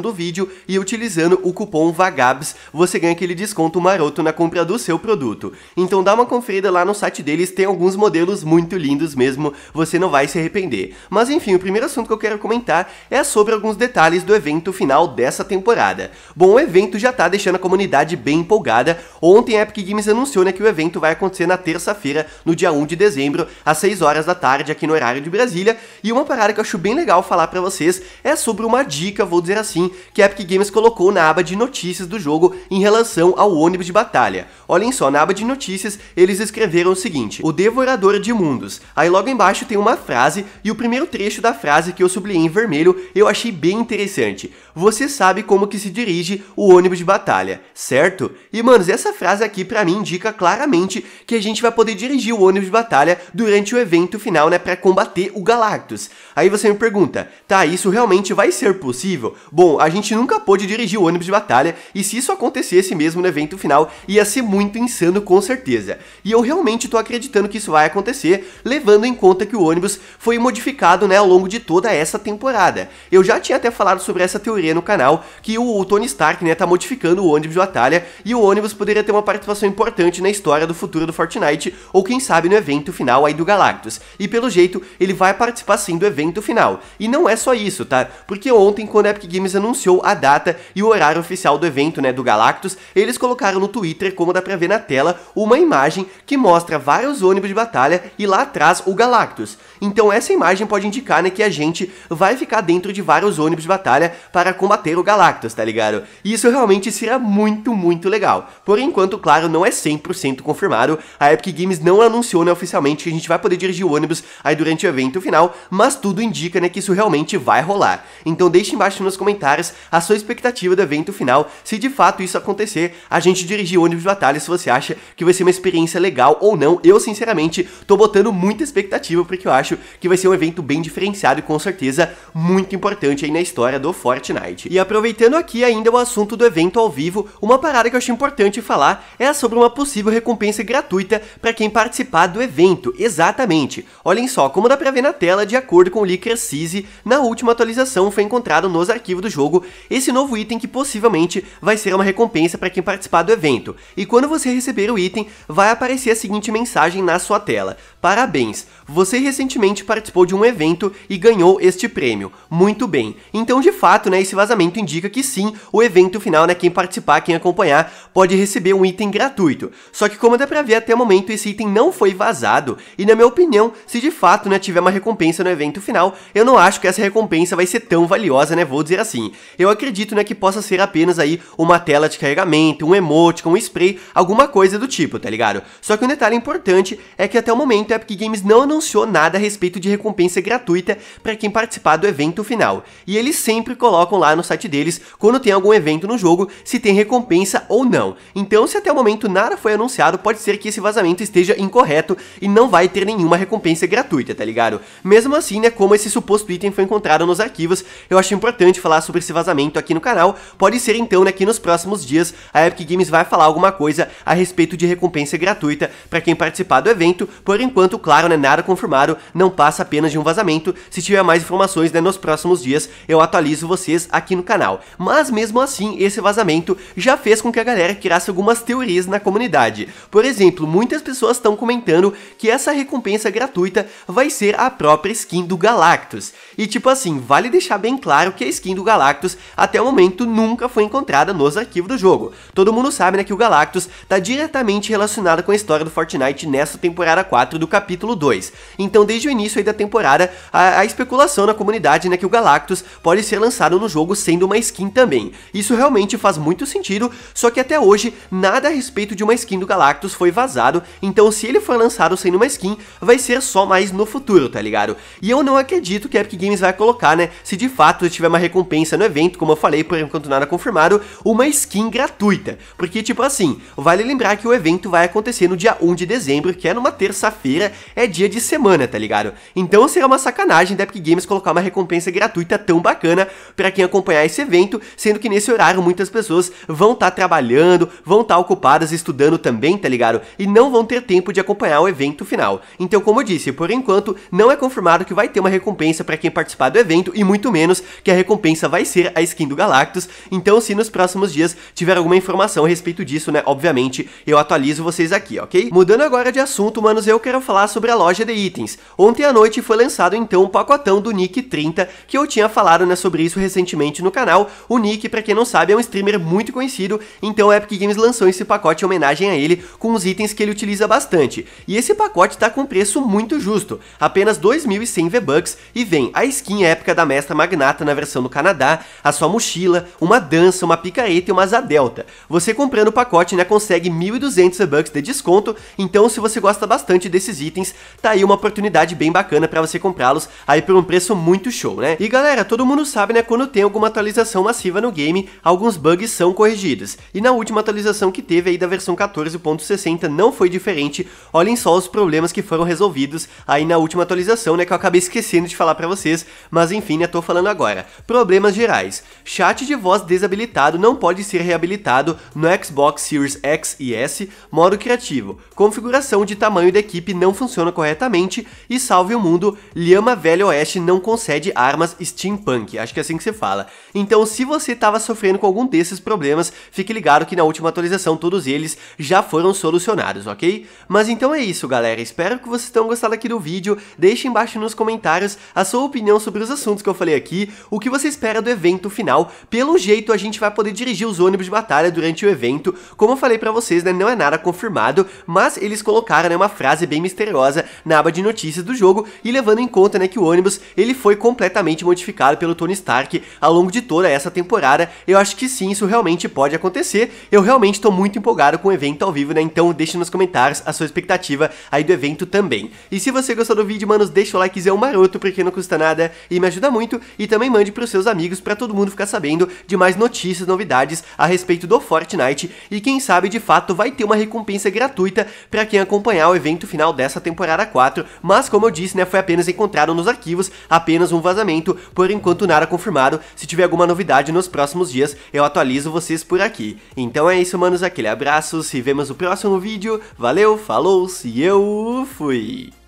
descrição do vídeo e utilizando o cupom VAGABS você ganha aquele desconto maroto na compra do seu produto. Então dá uma conferida lá no site deles, tem alguns modelos muito lindos mesmo, você não vai se arrepender. Mas enfim, o primeiro assunto que eu quero comentar é sobre alguns detalhes do evento final dessa temporada. Bom, o evento já tá deixando a comunidade bem empolgada. Ontem a Epic Games anunciou né, que o evento vai acontecer na terça-feira, no dia 1 de dezembro, às 6 horas da tarde aqui no horário de Brasília. E uma parada que eu acho bem legal falar para vocês é sobre uma dica, vou dizer assim, que a Epic Games colocou na aba de notícias do jogo em relação ao ônibus de batalha. Olhem só, na aba de notícias eles escreveram o seguinte: O Devorador de Mundos. Aí logo embaixo tem uma frase e o primeiro trecho da frase que eu sublinhei em vermelho eu achei bem interessante. Você sabe como que se dirige o ônibus de batalha, certo? E manos, essa frase aqui para mim indica claramente que a gente vai poder dirigir o ônibus de batalha durante o evento final, né, para combater o Galactus. Aí você me pergunta: "Tá, isso realmente vai ser possível?" Bom, a gente nunca pôde dirigir o ônibus de batalha, e se isso acontecesse mesmo no evento final, ia ser muito insano com certeza. E eu realmente tô acreditando que isso vai acontecer, levando em conta que o ônibus foi modificado né, ao longo de toda essa temporada. Eu já tinha até falado sobre essa teoria no canal, que o Tony Stark né, tá modificando o ônibus de batalha, e o ônibus poderia ter uma participação importante na história do futuro do Fortnite, ou quem sabe no evento final aí do Galactus. E pelo jeito, ele vai participar sim do evento final. E não é só isso, tá? Porque ontem, quando a Epic Games anunciou anunciou a data e o horário oficial do evento né, do Galactus, eles colocaram no Twitter, como dá pra ver na tela, uma imagem que mostra vários ônibus de batalha e lá atrás o Galactus. Então essa imagem pode indicar né, que a gente vai ficar dentro de vários ônibus de batalha para combater o Galactus, tá ligado? E isso realmente será muito, muito legal. Por enquanto, claro, não é 100% confirmado, a Epic Games não anunciou né, oficialmente que a gente vai poder dirigir o ônibus aí durante o evento final, mas tudo indica né, que isso realmente vai rolar. Então deixe embaixo nos comentários a sua expectativa do evento final. Se de fato isso acontecer, a gente dirigir ônibus de batalha se você acha que vai ser uma experiência legal ou não. Eu, sinceramente, tô botando muita expectativa porque eu acho que vai ser um evento bem diferenciado e com certeza muito importante aí na história do Fortnite. E aproveitando aqui ainda o assunto do evento ao vivo, uma parada que eu acho importante falar é sobre uma possível recompensa gratuita para quem participar do evento. Exatamente. Olhem só, como dá pra ver na tela, de acordo com o Licker Cise, na última atualização foi encontrado nos arquivos do jogo jogo, esse novo item que possivelmente vai ser uma recompensa para quem participar do evento. E quando você receber o item, vai aparecer a seguinte mensagem na sua tela. Parabéns, você recentemente participou de um evento e ganhou este prêmio. Muito bem. Então, de fato, né, esse vazamento indica que sim, o evento final, né, quem participar, quem acompanhar, pode receber um item gratuito. Só que como dá pra ver até o momento, esse item não foi vazado, e na minha opinião, se de fato, né, tiver uma recompensa no evento final, eu não acho que essa recompensa vai ser tão valiosa, né, vou dizer assim eu acredito né, que possa ser apenas aí uma tela de carregamento, um emote, um spray, alguma coisa do tipo, tá ligado? Só que um detalhe importante é que até o momento a Epic Games não anunciou nada a respeito de recompensa gratuita para quem participar do evento final. E eles sempre colocam lá no site deles, quando tem algum evento no jogo, se tem recompensa ou não. Então, se até o momento nada foi anunciado, pode ser que esse vazamento esteja incorreto e não vai ter nenhuma recompensa gratuita, tá ligado? Mesmo assim, né, como esse suposto item foi encontrado nos arquivos, eu acho importante falar sobre esse vazamento aqui no canal. Pode ser então né, que nos próximos dias a Epic Games vai falar alguma coisa a respeito de recompensa gratuita para quem participar do evento. Por enquanto, claro, né, nada confirmado, não passa apenas de um vazamento. Se tiver mais informações né, nos próximos dias, eu atualizo vocês aqui no canal. Mas mesmo assim, esse vazamento já fez com que a galera criasse algumas teorias na comunidade. Por exemplo, muitas pessoas estão comentando que essa recompensa gratuita vai ser a própria skin do Galactus. E tipo assim, vale deixar bem claro que a skin do Galactus Galactus até o momento nunca foi encontrada nos arquivos do jogo. Todo mundo sabe né, que o Galactus está diretamente relacionado com a história do Fortnite nessa temporada 4 do capítulo 2. Então desde o início da temporada, a, a especulação na comunidade né, que o Galactus pode ser lançado no jogo sendo uma skin também. Isso realmente faz muito sentido, só que até hoje nada a respeito de uma skin do Galactus foi vazado, então se ele for lançado sendo uma skin, vai ser só mais no futuro, tá ligado? E eu não acredito que a Epic Games vai colocar, né, se de fato tiver uma recompensa no evento, como eu falei, por enquanto nada confirmado, uma skin gratuita. Porque, tipo assim, vale lembrar que o evento vai acontecer no dia 1 de dezembro, que é numa terça-feira, é dia de semana, tá ligado? Então será uma sacanagem da Epic Games colocar uma recompensa gratuita tão bacana para quem acompanhar esse evento, sendo que nesse horário muitas pessoas vão estar tá trabalhando, vão estar tá ocupadas estudando também, tá ligado? E não vão ter tempo de acompanhar o evento final. Então, como eu disse, por enquanto não é confirmado que vai ter uma recompensa para quem participar do evento e muito menos que a recompensa vai ser a skin do Galactus, então se nos próximos dias tiver alguma informação a respeito disso, né, obviamente eu atualizo vocês aqui, ok? Mudando agora de assunto, manos, eu quero falar sobre a loja de itens. Ontem à noite foi lançado então o um pacotão do Nick 30, que eu tinha falado, né, sobre isso recentemente no canal. O Nick, para quem não sabe, é um streamer muito conhecido, então a Epic Games lançou esse pacote em homenagem a ele, com os itens que ele utiliza bastante. E esse pacote tá com preço muito justo, apenas 2.100 V-Bucks, e vem a skin épica da Mestra Magnata na versão do Canadá, a sua mochila, uma dança, uma picareta e uma asa delta. Você comprando o pacote né, consegue 1.200 bucks de desconto, então se você gosta bastante desses itens, tá aí uma oportunidade bem bacana para você comprá-los aí por um preço muito show, né? E galera, todo mundo sabe, né, quando tem alguma atualização massiva no game, alguns bugs são corrigidos. E na última atualização que teve aí da versão 14.60 não foi diferente. Olhem só os problemas que foram resolvidos aí na última atualização, né, que eu acabei esquecendo de falar para vocês, mas enfim, né, tô falando agora. Problemas gerais gerais. Chat de voz desabilitado não pode ser reabilitado no Xbox Series X e S, modo criativo. Configuração de tamanho da equipe não funciona corretamente e salve o mundo, Lhama Velho Oeste não concede armas steampunk, acho que é assim que se fala. Então se você estava sofrendo com algum desses problemas, fique ligado que na última atualização todos eles já foram solucionados, ok? Mas então é isso galera, espero que vocês tenham gostado aqui do vídeo, deixe embaixo nos comentários a sua opinião sobre os assuntos que eu falei aqui, o que você espera do evento evento final. Pelo jeito, a gente vai poder dirigir os ônibus de batalha durante o evento. Como eu falei para vocês, né, não é nada confirmado, mas eles colocaram né, uma frase bem misteriosa na aba de notícias do jogo e levando em conta né, que o ônibus ele foi completamente modificado pelo Tony Stark ao longo de toda essa temporada. Eu acho que sim, isso realmente pode acontecer. Eu realmente estou muito empolgado com o evento ao vivo, né? Então deixe nos comentários a sua expectativa aí do evento também. E se você gostou do vídeo, manos, deixa o likezão maroto porque não custa nada e me ajuda muito. E também mande para os seus amigos para todo mundo ficar sabendo de mais notícias, novidades a respeito do Fortnite e quem sabe de fato vai ter uma recompensa gratuita para quem acompanhar o evento final dessa temporada 4, mas como eu disse, né, foi apenas encontrado nos arquivos, apenas um vazamento, por enquanto nada confirmado. Se tiver alguma novidade nos próximos dias, eu atualizo vocês por aqui. Então é isso, manos, aquele abraço, se vemos no próximo vídeo. Valeu, falou, se eu fui.